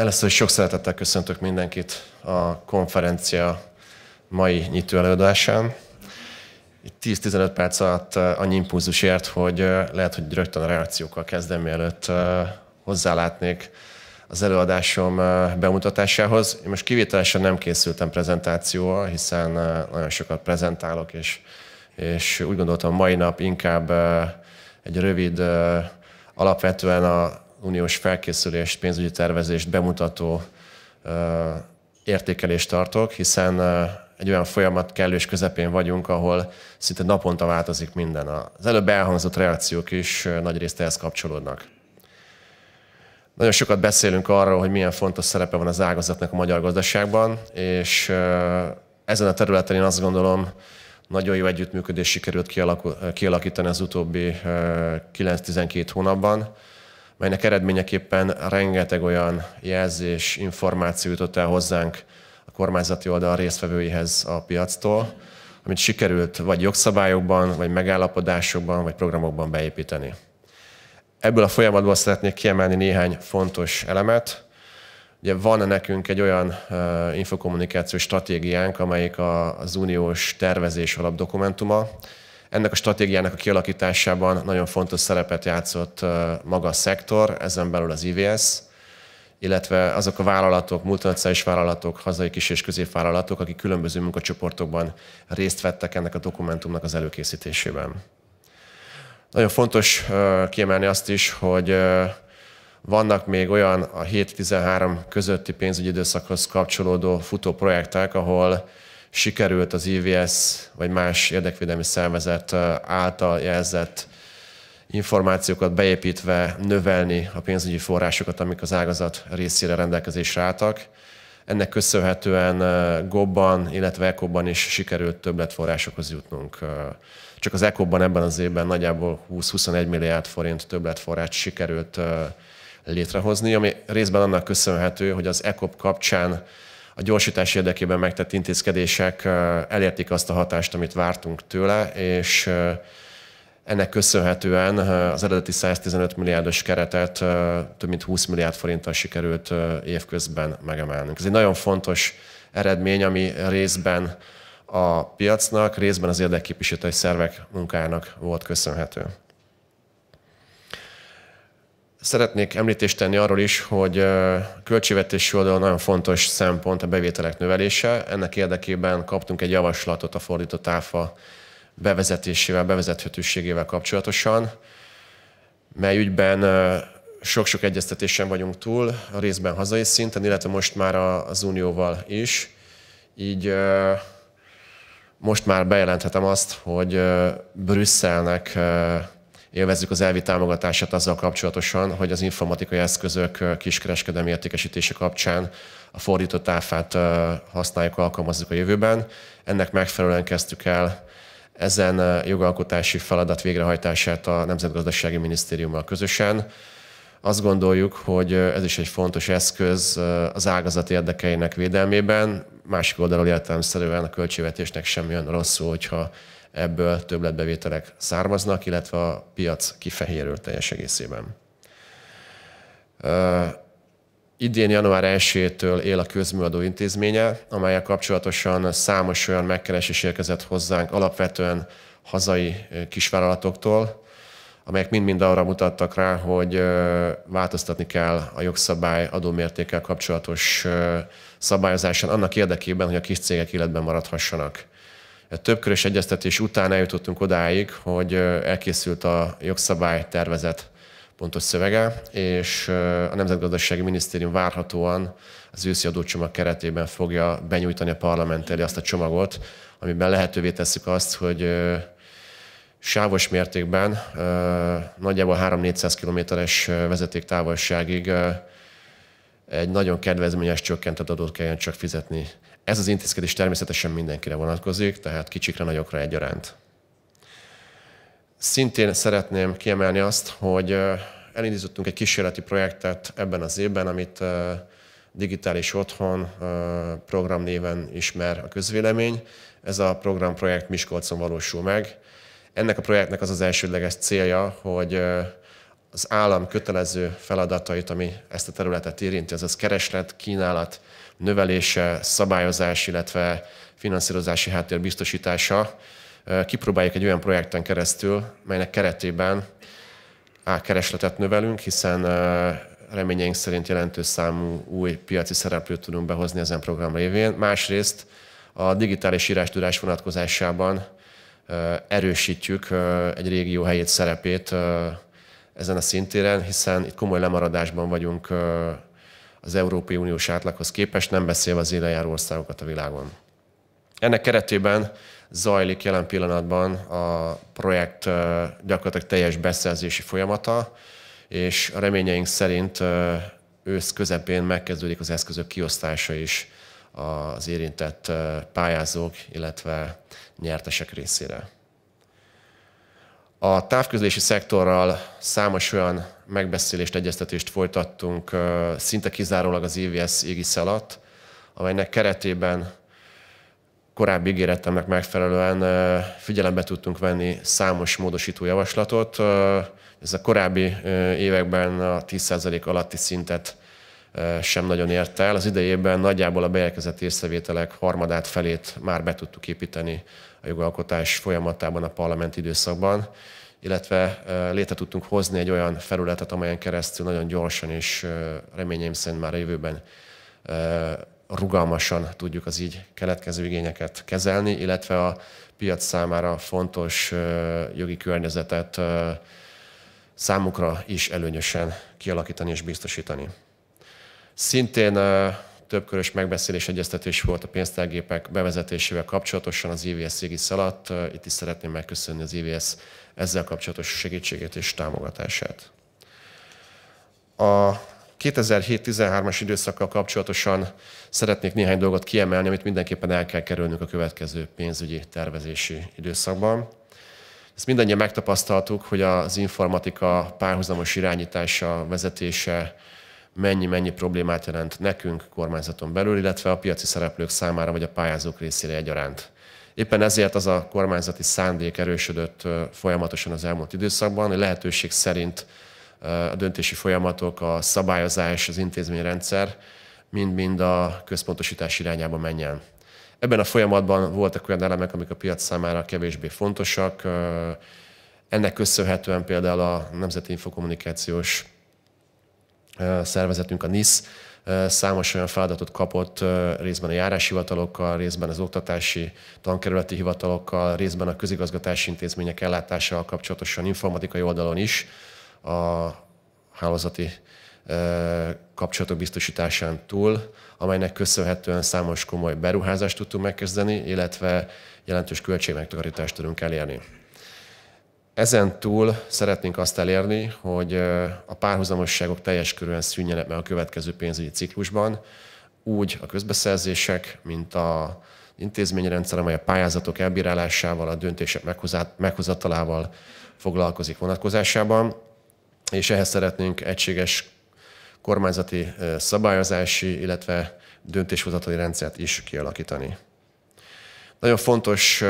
Először is sok szeretettel köszöntök mindenkit a konferencia mai nyitó előadásán. 10-15 perc alatt eh, annyi impulzus ért, hogy eh, lehet, hogy rögtön a reakciókkal kezdem, mielőtt eh, hozzálátnék az előadásom bemutatásához. Én most kivételesen nem készültem prezentációval, hiszen nagyon sokat prezentálok, és, és úgy gondoltam, mai nap inkább egy rövid, alapvetően a uniós felkészülést, pénzügyi tervezést bemutató értékelést tartok, hiszen egy olyan folyamat kellős közepén vagyunk, ahol szinte naponta változik minden. Az előbb elhangzott reakciók is nagyrészt ehhez kapcsolódnak. Nagyon sokat beszélünk arról, hogy milyen fontos szerepe van az ágazatnak a magyar gazdaságban, és ezen a területen én azt gondolom, nagyon jó együttműködés sikerült kialakítani az utóbbi 9-12 hónapban melynek eredményeképpen rengeteg olyan jelzés, információ jutott el hozzánk a kormányzati oldal résztvevőihez a piactól, amit sikerült vagy jogszabályokban, vagy megállapodásokban, vagy programokban beépíteni. Ebből a folyamatból szeretnék kiemelni néhány fontos elemet. Ugye van nekünk egy olyan uh, infokommunikációs stratégiánk, amelyik a, az uniós tervezés alapdokumentuma, ennek a stratégiának a kialakításában nagyon fontos szerepet játszott maga a szektor, ezen belül az IVS, illetve azok a vállalatok, multinacionális vállalatok, hazai kis- és középvállalatok, akik különböző munkacsoportokban részt vettek ennek a dokumentumnak az előkészítésében. Nagyon fontos kiemelni azt is, hogy vannak még olyan a 7-13 közötti pénzügyi időszakhoz kapcsolódó futó projektek, ahol sikerült az IVS vagy más érdekvédelmi szervezet által jelzett információkat beépítve növelni a pénzügyi forrásokat, amik az ágazat részére rendelkezésre álltak. Ennek köszönhetően Gobban, illetve Ekobban is sikerült többletforrásokhoz jutnunk. Csak az Ekobban ebben az évben nagyjából 20-21 milliárd forint többletforrás sikerült létrehozni, ami részben annak köszönhető, hogy az ECO kapcsán a gyorsítás érdekében megtett intézkedések elérték azt a hatást, amit vártunk tőle, és ennek köszönhetően az eredeti 115 milliárdos keretet több mint 20 milliárd forinttal sikerült évközben megemelnünk. Ez egy nagyon fontos eredmény, ami részben a piacnak, részben az érdekképviselői szervek munkájának volt köszönhető. Szeretnék említést tenni arról is, hogy költségvetési oldalon nagyon fontos szempont a bevételek növelése. Ennek érdekében kaptunk egy javaslatot a fordított áfa bevezetésével, bevezethetőségével kapcsolatosan, mely ügyben sok-sok egyeztetésen vagyunk túl, a részben hazai szinten, illetve most már az Unióval is. Így most már bejelenthetem azt, hogy Brüsszelnek élvezzük az elvi támogatását azzal kapcsolatosan, hogy az informatikai eszközök kiskereskedelmi értékesítése kapcsán a fordított áfát használjuk, alkalmazzuk a jövőben. Ennek megfelelően kezdtük el ezen jogalkotási feladat végrehajtását a Nemzetgazdasági Minisztériummal közösen. Azt gondoljuk, hogy ez is egy fontos eszköz az ágazat érdekeinek védelmében. Másik oldalról értelemszerűen a költségvetésnek semmi olyan rosszul, hogyha ebből többletbevételek származnak, illetve a piac kifehérül teljes egészében. idén január 1-től él a közműadó intézménye, amelyel kapcsolatosan számos olyan megkeresés érkezett hozzánk, alapvetően hazai kisvállalatoktól, amelyek mind-mind arra mutattak rá, hogy változtatni kell a jogszabály adómértékkel kapcsolatos szabályozáson annak érdekében, hogy a kis cégek életben maradhassanak. Többkörös egyeztetés után eljutottunk odáig, hogy elkészült a jogszabálytervezet pontos szövege, és a Nemzetgazdasági Minisztérium várhatóan az őszi adócsomag keretében fogja benyújtani a parlament elé azt a csomagot, amiben lehetővé tesszük azt, hogy sávos mértékben, nagyjából 3-400 kilométeres vezetéktávolságig egy nagyon kedvezményes csökkentett adót kelljen csak fizetni. Ez az intézkedés természetesen mindenkire vonatkozik, tehát kicsikre, nagyokra egyaránt. Szintén szeretném kiemelni azt, hogy elindítottunk egy kísérleti projektet ebben az évben, amit Digitális Otthon program néven ismer a közvélemény. Ez a programprojekt Miskolcon valósul meg. Ennek a projektnek az az elsődleges célja, hogy az állam kötelező feladatait, ami ezt a területet érinti, azaz kereslet, kínálat növelése, szabályozás, illetve finanszírozási háttér biztosítása, kipróbáljuk egy olyan projekten keresztül, melynek keretében A keresletet növelünk, hiszen reményeink szerint jelentős számú új piaci szereplőt tudunk behozni ezen program révén. Másrészt a digitális írástudás vonatkozásában erősítjük egy régió helyét szerepét ezen a szintéren, hiszen itt komoly lemaradásban vagyunk az Európai Uniós átlaghoz képest, nem beszélve az élejáró országokat a világon. Ennek keretében zajlik jelen pillanatban a projekt gyakorlatilag teljes beszerzési folyamata, és a reményeink szerint ősz közepén megkezdődik az eszközök kiosztása is az érintett pályázók, illetve nyertesek részére. A távközlési szektorral számos olyan megbeszélést, egyeztetést folytattunk szinte kizárólag az EVS égisze alatt, amelynek keretében korábbi ígéretemnek megfelelően figyelembe tudtunk venni számos módosító javaslatot. Ez a korábbi években a 10% alatti szintet sem nagyon ért el. Az idejében nagyjából a bejelkezett észrevételek harmadát felét már be tudtuk építeni a jogalkotás folyamatában a parlament időszakban, illetve létre tudtunk hozni egy olyan felületet, amelyen keresztül nagyon gyorsan és reményeim szerint már a jövőben rugalmasan tudjuk az így keletkező igényeket kezelni, illetve a piac számára fontos jogi környezetet számukra is előnyösen kialakítani és biztosítani. Szintén többkörös megbeszélés egyeztetés volt a pénztárgépek bevezetésével kapcsolatosan az IVS égisz alatt. Itt is szeretném megköszönni az IVS ezzel kapcsolatos segítségét és támogatását. A 2007-13-as időszakkal kapcsolatosan szeretnék néhány dolgot kiemelni, amit mindenképpen el kell kerülnünk a következő pénzügyi tervezési időszakban. Ezt mindannyian megtapasztaltuk, hogy az informatika párhuzamos irányítása, vezetése, mennyi-mennyi problémát jelent nekünk kormányzaton belül, illetve a piaci szereplők számára vagy a pályázók részére egyaránt. Éppen ezért az a kormányzati szándék erősödött folyamatosan az elmúlt időszakban, hogy lehetőség szerint a döntési folyamatok, a szabályozás, az intézményrendszer mind-mind a központosítás irányába menjen. Ebben a folyamatban voltak olyan elemek, amik a piac számára kevésbé fontosak. Ennek köszönhetően például a Nemzeti Infokommunikációs szervezetünk, a NISZ, számos olyan feladatot kapott részben a járáshivatalokkal, részben az oktatási tankerületi hivatalokkal, részben a közigazgatási intézmények ellátásával kapcsolatosan informatikai oldalon is a hálózati kapcsolatok biztosításán túl, amelynek köszönhetően számos komoly beruházást tudtunk megkezdeni, illetve jelentős költségmegtakarítást tudunk elérni. Ezen túl szeretnénk azt elérni, hogy a párhuzamosságok teljes körűen szűnjenek meg a következő pénzügyi ciklusban, úgy a közbeszerzések, mint a intézményrendszer, amely a pályázatok elbírálásával, a döntések meghozatalával foglalkozik vonatkozásában, és ehhez szeretnénk egységes kormányzati szabályozási, illetve döntéshozatali rendszert is kialakítani. Nagyon fontos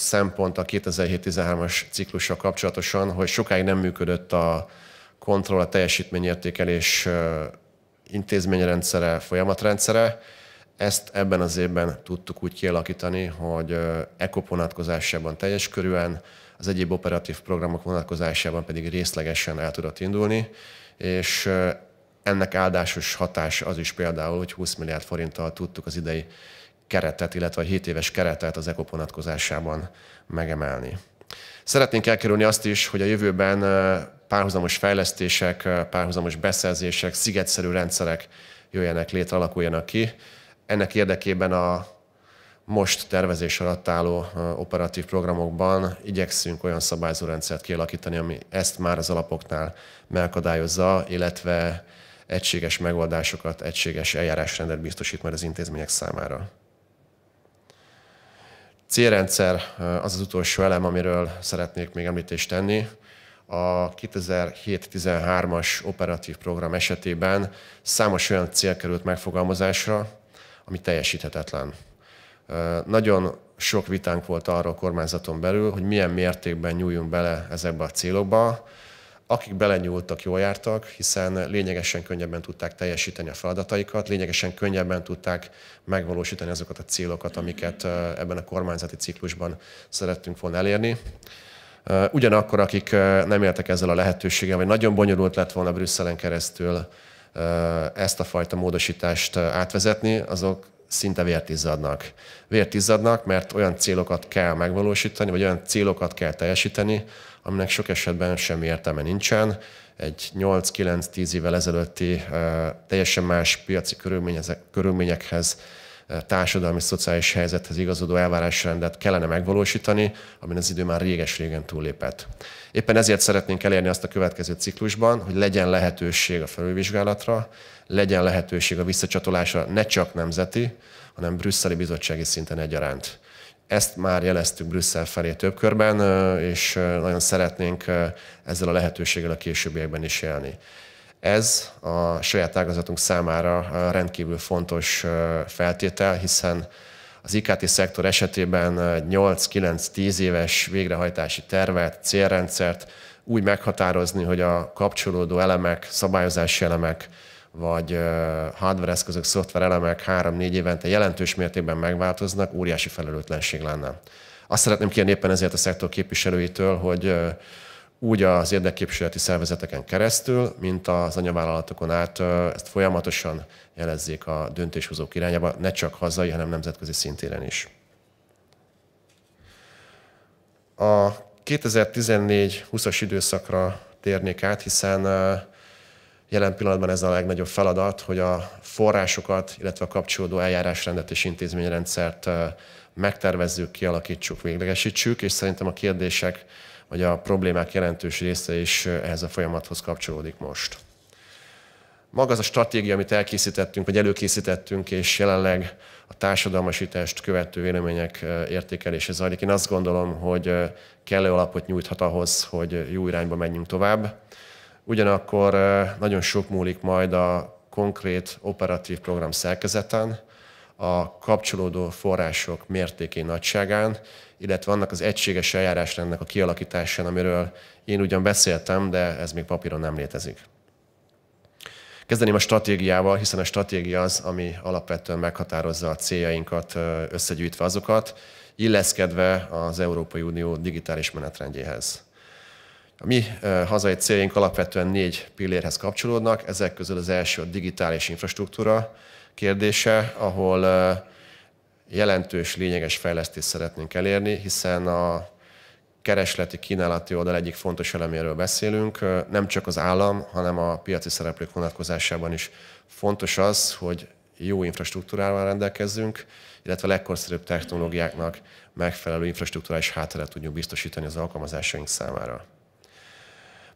szempont a 2007-13-as ciklussal kapcsolatosan, hogy sokáig nem működött a kontroll, a teljesítményértékelés intézményrendszere, folyamatrendszere. Ezt ebben az évben tudtuk úgy kialakítani, hogy ECOP vonatkozásában teljes körűen, az egyéb operatív programok vonatkozásában pedig részlegesen el tudott indulni, és ennek áldásos hatása az is például, hogy 20 milliárd forinttal tudtuk az idei keretet, illetve a 7 éves keretet az ECOP vonatkozásában megemelni. Szeretnénk elkerülni azt is, hogy a jövőben párhuzamos fejlesztések, párhuzamos beszerzések, szigetszerű rendszerek jöjjenek létre, alakuljanak ki. Ennek érdekében a most tervezés alatt álló operatív programokban igyekszünk olyan szabályzórendszert kialakítani, ami ezt már az alapoknál megakadályozza, illetve egységes megoldásokat, egységes eljárásrendet biztosít majd az intézmények számára. Célrendszer eh, az az utolsó elem, amiről szeretnék még említést tenni. A 2007-13-as operatív program esetében számos olyan cél került megfogalmazásra, ami teljesíthetetlen. Eh, nagyon sok vitánk volt arról a kormányzaton belül, hogy milyen mértékben nyúljunk bele ezekbe a célokba, akik belenyúltak, jól jártak, hiszen lényegesen könnyebben tudták teljesíteni a feladataikat, lényegesen könnyebben tudták megvalósítani azokat a célokat, amiket eh, ebben a kormányzati ciklusban szerettünk volna elérni. Eh, ugyanakkor, akik eh, nem éltek ezzel a lehetőséggel, vagy nagyon bonyolult lett volna Brüsszelen keresztül ezt a fajta módosítást átvezetni, azok szinte vértizadnak, vértizadnak, mert olyan célokat kell megvalósítani, vagy olyan célokat kell teljesíteni, aminek sok esetben semmi értelme nincsen. Egy 8-9-10 évvel ezelőtti teljesen más piaci körülményekhez társadalmi, szociális helyzethez igazodó elvárásrendet kellene megvalósítani, amin az idő már réges-régen túllépett. Éppen ezért szeretnénk elérni azt a következő ciklusban, hogy legyen lehetőség a felülvizsgálatra, legyen lehetőség a visszacsatolásra ne csak nemzeti, hanem brüsszeli bizottsági szinten egyaránt. Ezt már jeleztük Brüsszel felé több körben, és nagyon szeretnénk ezzel a lehetőséggel a későbbiekben is élni. Ez a saját ágazatunk számára rendkívül fontos feltétel, hiszen az IKT szektor esetében 8-9-10 éves végrehajtási tervet, célrendszert úgy meghatározni, hogy a kapcsolódó elemek, szabályozási elemek, vagy hardware eszközök, szoftver elemek három-négy évente jelentős mértékben megváltoznak, óriási felelőtlenség lenne. Azt szeretném kérni éppen ezért a szektor képviselőitől, hogy úgy az érdekképviseleti szervezeteken keresztül, mint az anyavállalatokon át ezt folyamatosan jelezzék a döntéshozók irányába, ne csak hazai, hanem nemzetközi szintéren is. A 2014-20-as időszakra térnék át, hiszen Jelen pillanatban ez a legnagyobb feladat, hogy a forrásokat, illetve a kapcsolódó eljárásrendet és intézményrendszert megtervezzük, kialakítsuk, véglegesítsük, és szerintem a kérdések vagy a problémák jelentős része is ehhez a folyamathoz kapcsolódik most. Maga az a stratégia, amit elkészítettünk, vagy előkészítettünk, és jelenleg a társadalmasítást követő vélemények értékelése zajlik. Én azt gondolom, hogy kellő alapot nyújthat ahhoz, hogy jó irányba menjünk tovább. Ugyanakkor eh, nagyon sok múlik majd a konkrét operatív program szerkezeten, a kapcsolódó források mértékén, nagyságán, illetve annak az egységes eljárásrendnek a kialakításán, amiről én ugyan beszéltem, de ez még papíron nem létezik. Kezdeném a stratégiával, hiszen a stratégia az, ami alapvetően meghatározza a céljainkat, eh, összegyűjtve azokat, illeszkedve az Európai Unió digitális menetrendjéhez. A mi hazai céljaink alapvetően négy pillérhez kapcsolódnak, ezek közül az első a digitális infrastruktúra kérdése, ahol jelentős, lényeges fejlesztést szeretnénk elérni, hiszen a keresleti, kínálati oldal egyik fontos eleméről beszélünk. Nem csak az állam, hanem a piaci szereplők vonatkozásában is fontos az, hogy jó infrastruktúrával rendelkezzünk, illetve a legkorszerűbb technológiáknak megfelelő infrastruktúrális hátteret tudjuk biztosítani az alkalmazásaink számára.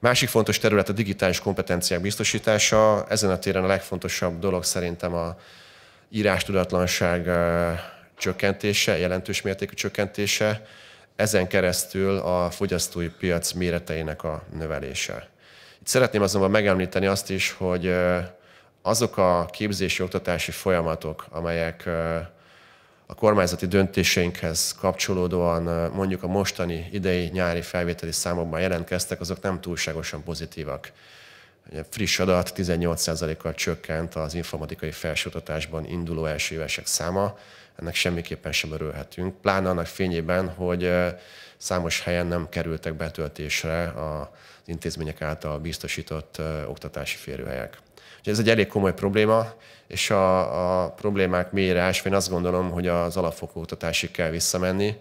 Másik fontos terület a digitális kompetenciák biztosítása. Ezen a téren a legfontosabb dolog szerintem a írástudatlanság csökkentése, jelentős mértékű csökkentése, ezen keresztül a fogyasztói piac méreteinek a növelése. Itt szeretném azonban megemlíteni azt is, hogy azok a képzési oktatási folyamatok, amelyek a kormányzati döntéseinkhez kapcsolódóan mondjuk a mostani idei nyári felvételi számokban jelentkeztek, azok nem túlságosan pozitívak. Ugye friss adat 18%-kal csökkent az informatikai felsőoktatásban induló első évesek száma, ennek semmiképpen sem örülhetünk, pláne annak fényében, hogy számos helyen nem kerültek betöltésre az intézmények által biztosított oktatási férőhelyek. Úgyhogy ez egy elég komoly probléma, és a, a problémák mélyre ásva én azt gondolom, hogy az alapfokú oktatásig kell visszamenni.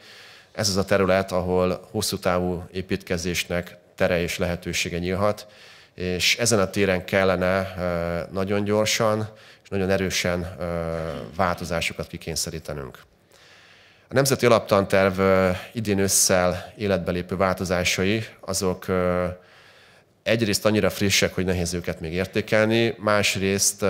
Ez az a terület, ahol hosszú távú építkezésnek tere és lehetősége nyílhat, és ezen a téren kellene nagyon gyorsan és nagyon erősen változásokat kikényszerítenünk. A Nemzeti Alaptanterv idén ősszel életbe lépő változásai azok egyrészt annyira frissek, hogy nehéz őket még értékelni, másrészt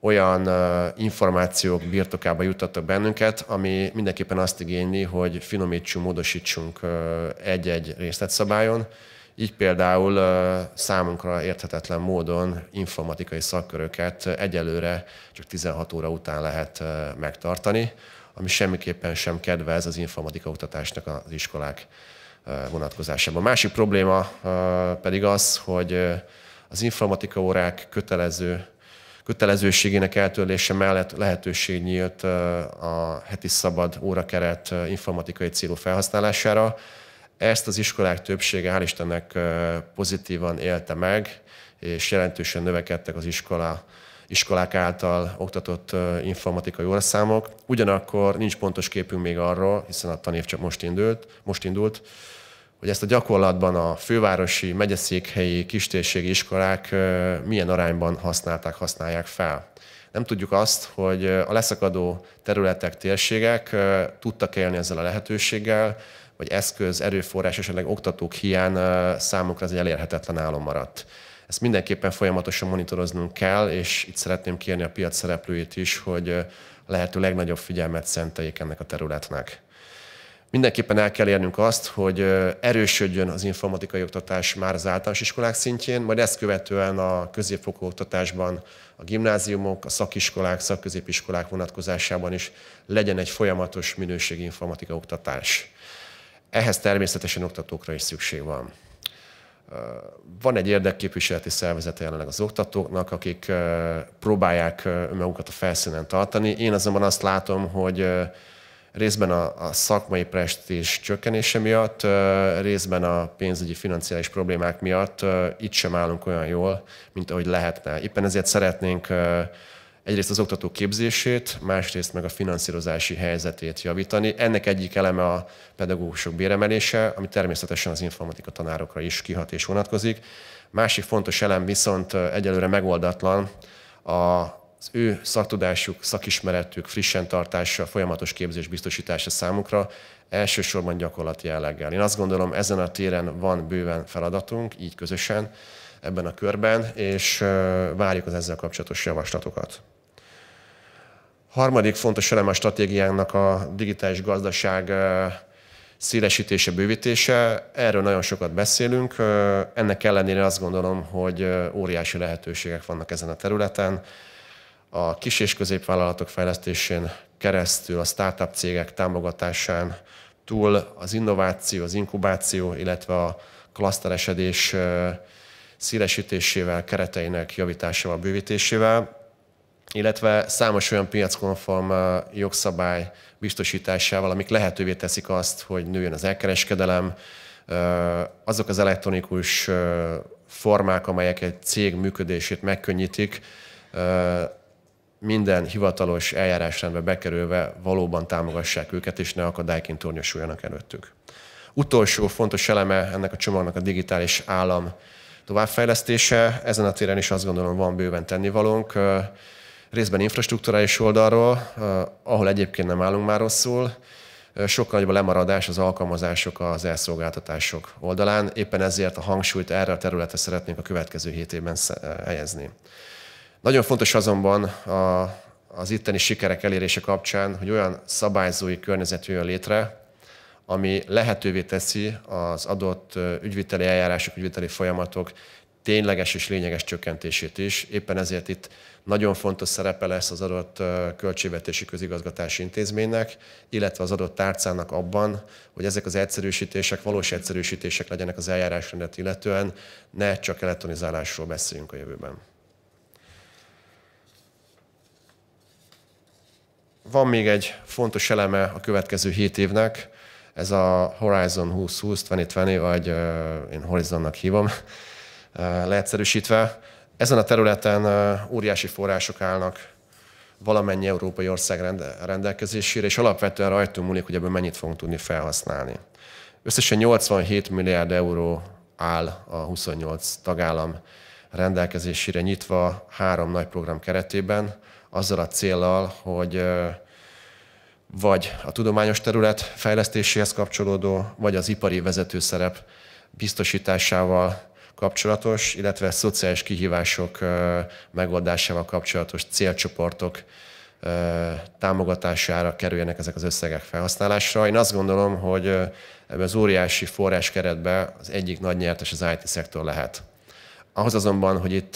olyan információk birtokába juttattak bennünket, ami mindenképpen azt igényli, hogy finomítsunk, módosítsunk egy-egy részletszabályon. Így például számunkra érthetetlen módon informatikai szakköröket egyelőre csak 16 óra után lehet megtartani, ami semmiképpen sem kedvez az informatika oktatásnak az iskolák vonatkozásában. A másik probléma pedig az, hogy az informatika órák kötelező kötelezőségének eltörlése mellett lehetőség nyílt a heti szabad órakeret informatikai célú felhasználására. Ezt az iskolák többsége, hál' Istennek pozitívan élte meg, és jelentősen növekedtek az iskola iskolák által oktatott informatikai óraszámok. Ugyanakkor nincs pontos képünk még arról, hiszen a tanév csak most indult, most indult hogy ezt a gyakorlatban a fővárosi, megyeszékhelyi, kistérségi iskolák milyen arányban használták, használják fel. Nem tudjuk azt, hogy a leszakadó területek, térségek tudtak élni ezzel a lehetőséggel, vagy eszköz, erőforrás, esetleg oktatók hiány számukra ez egy elérhetetlen álom maradt. Ezt mindenképpen folyamatosan monitoroznunk kell, és itt szeretném kérni a piac szereplőit is, hogy lehető legnagyobb figyelmet szenteljék ennek a területnek. Mindenképpen el kell érnünk azt, hogy erősödjön az informatikai oktatás már az általános iskolák szintjén, majd ezt követően a középfokú oktatásban a gimnáziumok, a szakiskolák, szakközépiskolák vonatkozásában is legyen egy folyamatos minőségi informatika oktatás. Ehhez természetesen oktatókra is szükség van. Van egy érdekképviseleti szervezete jelenleg az oktatóknak, akik próbálják magukat a felszínen tartani. Én azonban azt látom, hogy részben a, a szakmai prestízs csökkenése miatt, részben a pénzügyi financiális problémák miatt itt sem állunk olyan jól, mint ahogy lehetne. Éppen ezért szeretnénk egyrészt az oktató képzését, másrészt meg a finanszírozási helyzetét javítani. Ennek egyik eleme a pedagógusok béremelése, ami természetesen az informatika tanárokra is kihat és vonatkozik. Másik fontos elem viszont egyelőre megoldatlan a az ő szaktudásuk, szakismeretük frissen tartása, folyamatos képzés biztosítása számukra elsősorban gyakorlati jelleggel. Én azt gondolom, ezen a téren van bőven feladatunk, így közösen ebben a körben, és várjuk az ezzel kapcsolatos javaslatokat. Harmadik fontos eleme a stratégiának a digitális gazdaság szélesítése, bővítése. Erről nagyon sokat beszélünk. Ennek ellenére azt gondolom, hogy óriási lehetőségek vannak ezen a területen. A kis- és középvállalatok fejlesztésén keresztül, a startup cégek támogatásán túl az innováció, az inkubáció, illetve a klaszteresedés szélesítésével, kereteinek javításával, bővítésével illetve számos olyan piackonform jogszabály biztosításával, amik lehetővé teszik azt, hogy nőjön az elkereskedelem, azok az elektronikus formák, amelyek egy cég működését megkönnyítik, minden hivatalos eljárásrendbe bekerülve valóban támogassák őket, és ne akadályként tornyosuljanak előttük. Utolsó fontos eleme ennek a csomagnak a digitális állam továbbfejlesztése. Ezen a téren is azt gondolom van bőven tennivalónk részben infrastruktúrális oldalról, ahol egyébként nem állunk már rosszul, sokkal nagyobb a lemaradás az alkalmazások az elszolgáltatások oldalán, éppen ezért a hangsúlyt erre a területre szeretnénk a következő hét évben helyezni. Nagyon fontos azonban a, az itteni sikerek elérése kapcsán, hogy olyan szabályzói környezet jön létre, ami lehetővé teszi az adott ügyviteli eljárások, ügyviteli folyamatok tényleges és lényeges csökkentését is. Éppen ezért itt nagyon fontos szerepe lesz az adott költségvetési közigazgatási intézménynek, illetve az adott tárcának abban, hogy ezek az egyszerűsítések valós egyszerűsítések legyenek az eljárásrendet illetően, ne csak elektronizálásról beszéljünk a jövőben. Van még egy fontos eleme a következő hét évnek, ez a Horizon 2020, 2020 vagy én Horizonnak hívom, leegyszerűsítve. Ezen a területen óriási források állnak valamennyi európai ország rendelkezésére, és alapvetően rajtunk múlik, hogy ebből mennyit fogunk tudni felhasználni. Összesen 87 milliárd euró áll a 28 tagállam rendelkezésére nyitva három nagy program keretében, azzal a célral, hogy vagy a tudományos terület fejlesztéséhez kapcsolódó, vagy az ipari vezetőszerep biztosításával kapcsolatos, illetve szociális kihívások megoldásával kapcsolatos célcsoportok támogatására kerüljenek ezek az összegek felhasználásra. Én azt gondolom, hogy ebben az óriási forráskeretben az egyik nagy nyertes az IT-szektor lehet. Ahhoz azonban, hogy itt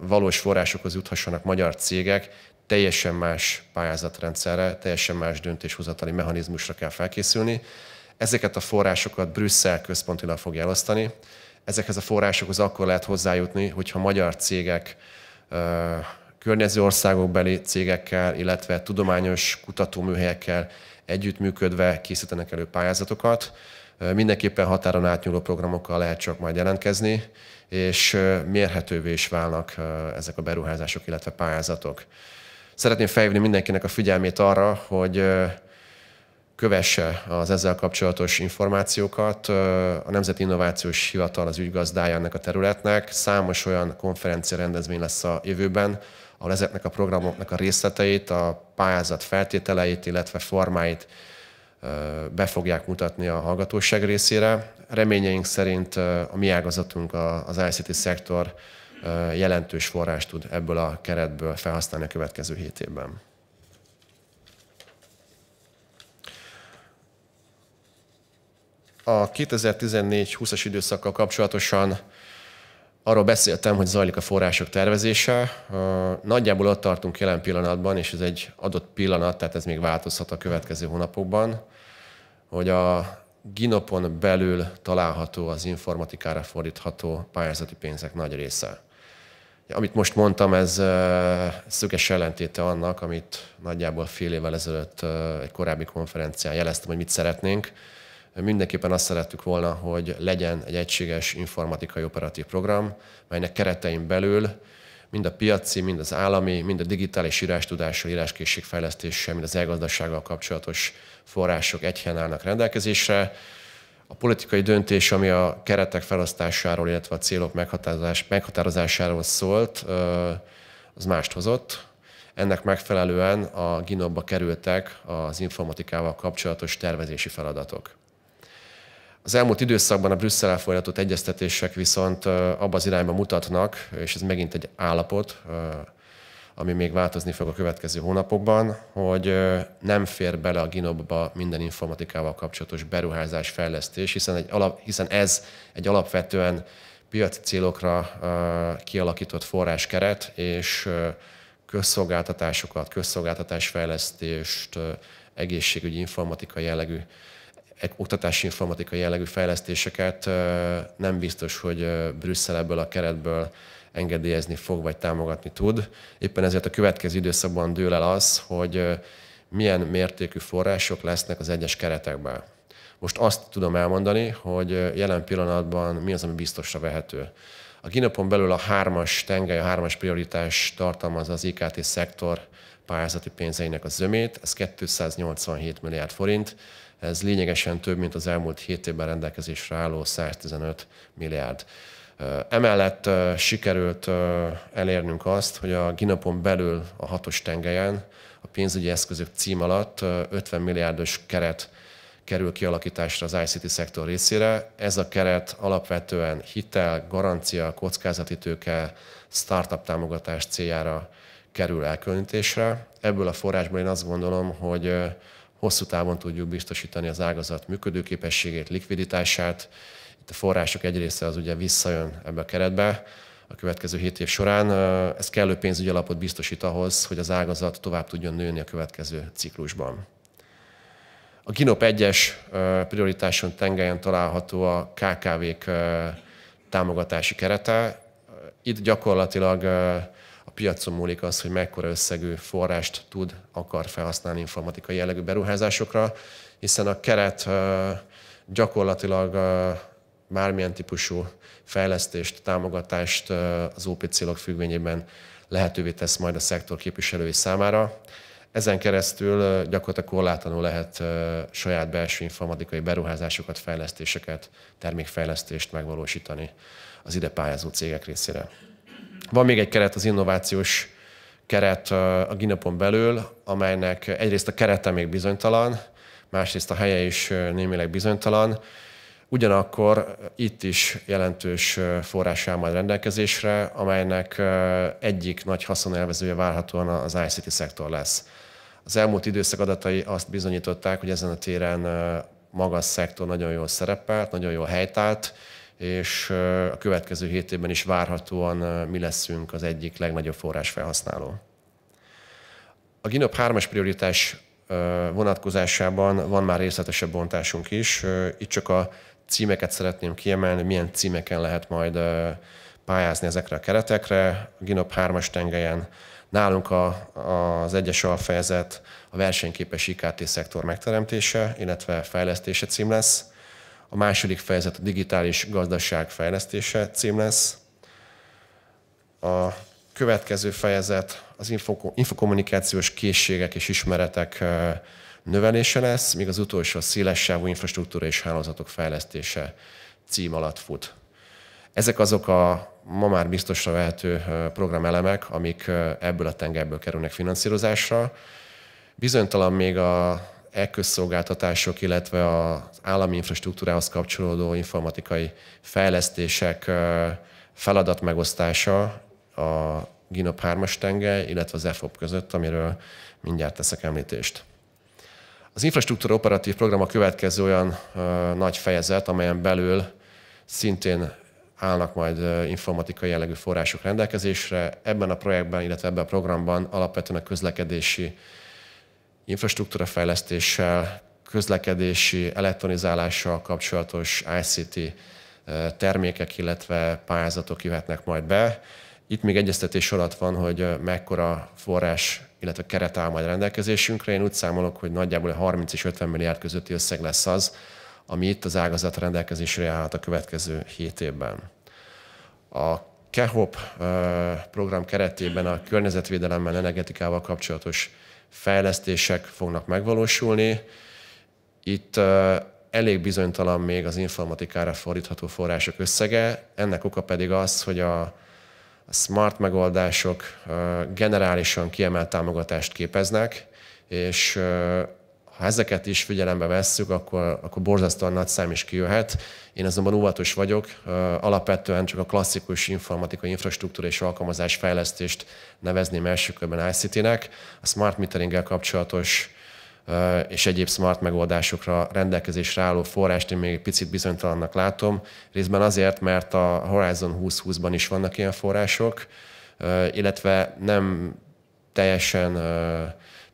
valós forrásokhoz juthassanak magyar cégek, teljesen más pályázatrendszerre, teljesen más döntéshozatali mechanizmusra kell felkészülni. Ezeket a forrásokat Brüsszel központilag fogja elosztani, ezekhez a forrásokhoz akkor lehet hozzájutni, hogyha magyar cégek környező országokbeli cégekkel, illetve tudományos kutatóműhelyekkel együttműködve készítenek elő pályázatokat. Mindenképpen határon átnyúló programokkal lehet csak majd jelentkezni, és mérhetővé is válnak ezek a beruházások, illetve pályázatok. Szeretném felhívni mindenkinek a figyelmét arra, hogy kövesse az ezzel kapcsolatos információkat. A Nemzeti Innovációs Hivatal az ügygazdája ennek a területnek. Számos olyan konferencia rendezvény lesz a jövőben, ahol ezeknek a programoknak a részleteit, a pályázat feltételeit, illetve formáit be fogják mutatni a hallgatóság részére. Reményeink szerint a mi ágazatunk, az ICT szektor jelentős forrást tud ebből a keretből felhasználni a következő hét évben. a 2014-20-as időszakkal kapcsolatosan arról beszéltem, hogy zajlik a források tervezése. Nagyjából ott tartunk jelen pillanatban, és ez egy adott pillanat, tehát ez még változhat a következő hónapokban, hogy a Ginopon belül található az informatikára fordítható pályázati pénzek nagy része. Amit most mondtam, ez szöges ellentéte annak, amit nagyjából fél évvel ezelőtt egy korábbi konferencián jeleztem, hogy mit szeretnénk. Mindenképpen azt szerettük volna, hogy legyen egy egységes informatikai operatív program, melynek keretein belül mind a piaci, mind az állami, mind a digitális írástudással, íráskészségfejlesztéssel, mind az elgazdasággal kapcsolatos források egyhelyen állnak rendelkezésre. A politikai döntés, ami a keretek felosztásáról, illetve a célok meghatározás, meghatározásáról szólt, az mást hozott. Ennek megfelelően a GINOB-ba kerültek az informatikával kapcsolatos tervezési feladatok. Az elmúlt időszakban a Brüsszel folytatott egyeztetések viszont abba az irányba mutatnak, és ez megint egy állapot, ami még változni fog a következő hónapokban, hogy nem fér bele a GINOB-ba minden informatikával kapcsolatos beruházás, fejlesztés, hiszen, egy alap, hiszen ez egy alapvetően piaci célokra kialakított forráskeret, és közszolgáltatásokat, közszolgáltatásfejlesztést, egészségügyi informatika jellegű oktatási informatika jellegű fejlesztéseket nem biztos, hogy Brüsszel ebből a keretből engedélyezni fog, vagy támogatni tud. Éppen ezért a következő időszakban dől el az, hogy milyen mértékű források lesznek az egyes keretekben. Most azt tudom elmondani, hogy jelen pillanatban mi az, ami biztosra vehető. A GINOPon belül a hármas tengely, a hármas prioritás tartalmaz az IKT szektor pályázati pénzeinek a zömét, ez 287 milliárd forint, ez lényegesen több, mint az elmúlt 7 évben rendelkezésre álló 115 milliárd. Emellett sikerült elérnünk azt, hogy a Ginapon belül a hatos tengelyen a pénzügyi eszközök cím alatt 50 milliárdos keret kerül kialakításra az ICT szektor részére. Ez a keret alapvetően hitel, garancia, kockázati tőke, startup támogatás céljára kerül elkülönítésre. Ebből a forrásból én azt gondolom, hogy hosszú távon tudjuk biztosítani az ágazat működőképességét, likviditását. Itt a források egy része az ugye visszajön ebbe a keretbe a következő hét év során. Ez kellő pénzügyi alapot biztosít ahhoz, hogy az ágazat tovább tudjon nőni a következő ciklusban. A GINOP 1-es prioritáson tengelyen található a KKV-k támogatási kerete. Itt gyakorlatilag piacon múlik az, hogy mekkora összegű forrást tud, akar felhasználni informatikai jellegű beruházásokra, hiszen a keret gyakorlatilag bármilyen típusú fejlesztést, támogatást az OP célok függvényében lehetővé tesz majd a szektor képviselői számára. Ezen keresztül gyakorlatilag korlátlanul lehet saját belső informatikai beruházásokat, fejlesztéseket, termékfejlesztést megvalósítani az ide pályázó cégek részére. Van még egy keret, az innovációs keret a Ginapon belül, amelynek egyrészt a kerete még bizonytalan, másrészt a helye is némileg bizonytalan. Ugyanakkor itt is jelentős forrás áll majd rendelkezésre, amelynek egyik nagy haszonélvezője várhatóan az ICT szektor lesz. Az elmúlt időszak adatai azt bizonyították, hogy ezen a téren magas szektor nagyon jól szerepelt, nagyon jól helytált, és a következő hét évben is várhatóan mi leszünk az egyik legnagyobb forrás felhasználó. A GINOP 3-as prioritás vonatkozásában van már részletesebb bontásunk is. Itt csak a címeket szeretném kiemelni, hogy milyen címeken lehet majd pályázni ezekre a keretekre. A GINOP 3-as tengelyen nálunk a, az egyes alfejezet a versenyképes IKT szektor megteremtése, illetve fejlesztése cím lesz a második fejezet a digitális gazdaság fejlesztése cím lesz. A következő fejezet az infoko- infokommunikációs készségek és ismeretek növelése lesz, míg az utolsó a szélessávú infrastruktúra és hálózatok fejlesztése cím alatt fut. Ezek azok a ma már biztosra vehető programelemek, amik ebből a tengerből kerülnek finanszírozásra. Bizonytalan még a Ekközszolgáltatások illetve az állami infrastruktúrához kapcsolódó informatikai fejlesztések feladatmegosztása a GINOP 3-as illetve az EFOP között, amiről mindjárt teszek említést. Az infrastruktúra operatív program a következő olyan ö, nagy fejezet, amelyen belül szintén állnak majd ö, informatikai jellegű források rendelkezésre. Ebben a projektben, illetve ebben a programban alapvetően a közlekedési infrastruktúrafejlesztéssel, közlekedési elektronizálással kapcsolatos ICT eh, termékek, illetve pályázatok jöhetnek majd be. Itt még egyeztetés alatt van, hogy eh, mekkora forrás, illetve keret áll majd rendelkezésünkre. Én úgy számolok, hogy nagyjából 30 és 50 milliárd közötti összeg lesz az, ami itt az ágazat rendelkezésre állhat a következő 7 évben. A KEHOP eh, program keretében a környezetvédelemmel, energetikával kapcsolatos fejlesztések fognak megvalósulni. Itt elég bizonytalan még az informatikára fordítható források összege, ennek oka pedig az, hogy a, smart megoldások generálisan kiemelt támogatást képeznek, és ha ezeket is figyelembe vesszük, akkor, akkor borzasztóan nagy szám is kijöhet. Én azonban óvatos vagyok, alapvetően csak a klasszikus informatikai infrastruktúra és alkalmazás fejlesztést nevezném első körben ICT-nek. A smart meteringgel kapcsolatos és egyéb smart megoldásokra rendelkezésre álló forrást én még egy picit bizonytalannak látom. Részben azért, mert a Horizon 2020-ban is vannak ilyen források, illetve nem teljesen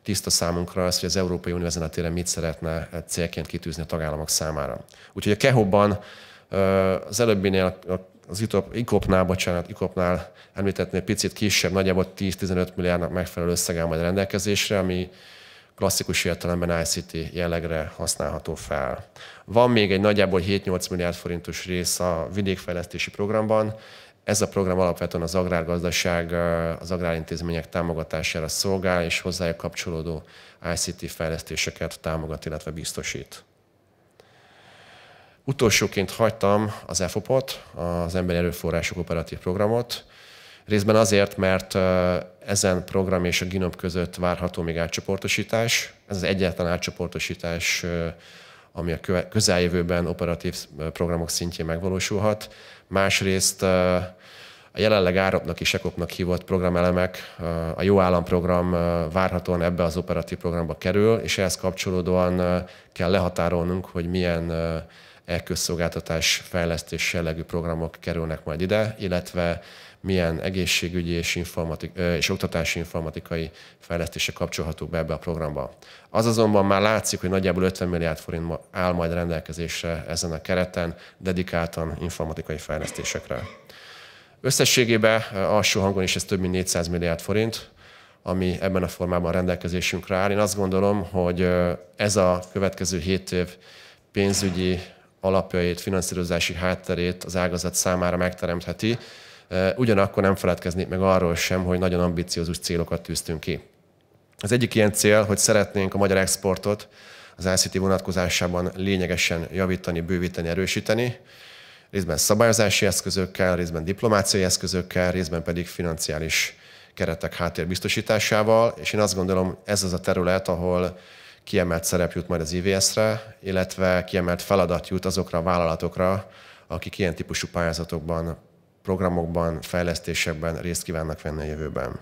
tiszta számunkra az, hogy az Európai Unió ezen a téren mit szeretne célként kitűzni a tagállamok számára. Úgyhogy a Kehobban az előbbinél az ICOP-nál, bocsánat, ICOP-nál említettnél picit kisebb, nagyjából 10-15 milliárdnak megfelelő összeg áll majd a rendelkezésre, ami klasszikus értelemben ICT jellegre használható fel. Van még egy nagyjából 7-8 milliárd forintos rész a vidékfejlesztési programban, ez a program alapvetően az agrárgazdaság, eh, az agrárintézmények támogatására szolgál, és hozzájuk kapcsolódó ICT fejlesztéseket támogat, illetve biztosít. Utolsóként hagytam az EFOP-ot, az Emberi Erőforrások Operatív Programot, részben azért, mert eh, ezen program és a GINOP között várható még átcsoportosítás. Ez az egyetlen átcsoportosítás, eh, ami a közeljövőben operatív programok szintjén megvalósulhat másrészt a jelenleg áropnak és ekopnak hívott programelemek, a Jó államprogram várhatóan ebbe az operatív programba kerül, és ehhez kapcsolódóan kell lehatárolnunk, hogy milyen elközszolgáltatás fejlesztés jellegű programok kerülnek majd ide, illetve milyen egészségügyi és, informatik- és oktatási informatikai fejlesztése kapcsolhatók be ebbe a programba. Az azonban már látszik, hogy nagyjából 50 milliárd forint áll majd rendelkezésre ezen a kereten, dedikáltan informatikai fejlesztésekre. Összességében e, alsó hangon is ez több mint 400 milliárd forint, ami ebben a formában rendelkezésünkre áll. Én azt gondolom, hogy e, ez a következő 7 év pénzügyi alapjait, finanszírozási hátterét az ágazat számára megteremtheti. E, ugyanakkor nem feledkeznék meg arról sem, hogy nagyon ambiciózus célokat tűztünk ki. Az egyik ilyen cél, hogy szeretnénk a magyar exportot az ICT vonatkozásában lényegesen javítani, bővíteni, erősíteni, részben szabályozási eszközökkel, részben diplomáciai eszközökkel, részben pedig financiális keretek háttérbiztosításával, biztosításával, és én azt gondolom, ez az a terület, ahol kiemelt szerep jut majd az IVS-re, illetve kiemelt feladat jut azokra a vállalatokra, akik ilyen típusú pályázatokban, programokban, fejlesztésekben részt kívánnak venni a jövőben.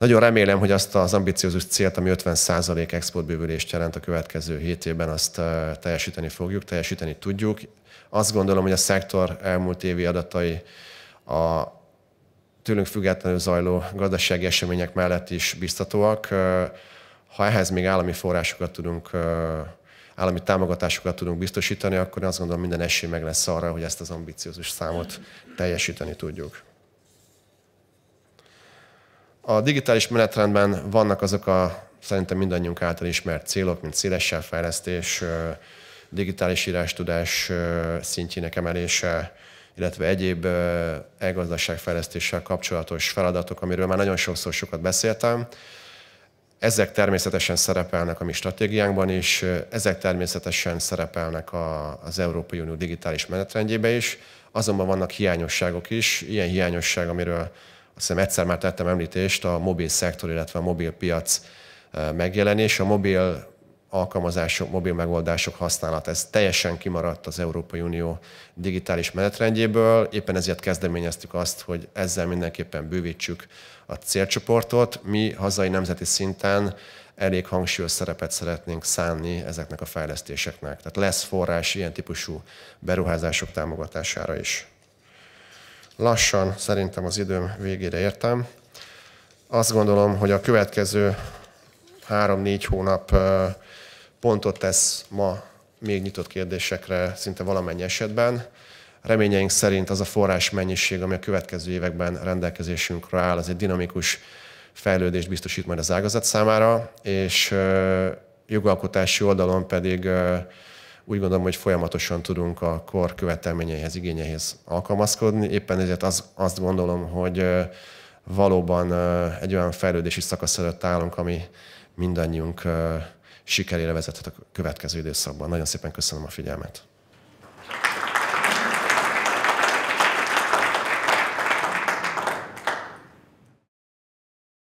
Nagyon remélem, hogy azt az ambiciózus célt, ami 50% exportbővülést jelent a következő 7 évben, azt teljesíteni fogjuk, teljesíteni tudjuk. Azt gondolom, hogy a szektor elmúlt évi adatai a tőlünk függetlenül zajló gazdasági események mellett is biztatóak. Ha ehhez még állami forrásokat tudunk, állami támogatásokat tudunk biztosítani, akkor azt gondolom minden esély meg lesz arra, hogy ezt az ambiciózus számot teljesíteni tudjuk. A digitális menetrendben vannak azok a szerintem mindannyiunk által ismert célok, mint szélessel fejlesztés, digitális írástudás szintjének emelése, illetve egyéb elgazdaságfejlesztéssel kapcsolatos feladatok, amiről már nagyon sokszor sokat beszéltem. Ezek természetesen szerepelnek a mi stratégiánkban is, ezek természetesen szerepelnek a, az Európai Unió digitális menetrendjébe is, azonban vannak hiányosságok is, ilyen hiányosság, amiről hiszem egyszer már tettem említést, a mobil szektor, illetve a mobil piac e, megjelenés. A mobil alkalmazások, mobil megoldások használat, ez teljesen kimaradt az Európai Unió digitális menetrendjéből. Éppen ezért kezdeményeztük azt, hogy ezzel mindenképpen bővítsük a célcsoportot. Mi hazai nemzeti szinten elég hangsúlyos szerepet szeretnénk szánni ezeknek a fejlesztéseknek. Tehát lesz forrás ilyen típusú beruházások támogatására is lassan szerintem az időm végére értem. Azt gondolom, hogy a következő három-négy hónap pontot tesz ma még nyitott kérdésekre szinte valamennyi esetben. Reményeink szerint az a forrás mennyiség, ami a következő években rendelkezésünkre áll, az egy dinamikus fejlődést biztosít majd az ágazat számára, és jogalkotási oldalon pedig úgy gondolom, hogy folyamatosan tudunk a kor követelményeihez, igényeihez alkalmazkodni. Éppen ezért az, azt gondolom, hogy valóban egy olyan fejlődési szakasz előtt állunk, ami mindannyiunk sikerére vezethet a következő időszakban. Nagyon szépen köszönöm a figyelmet.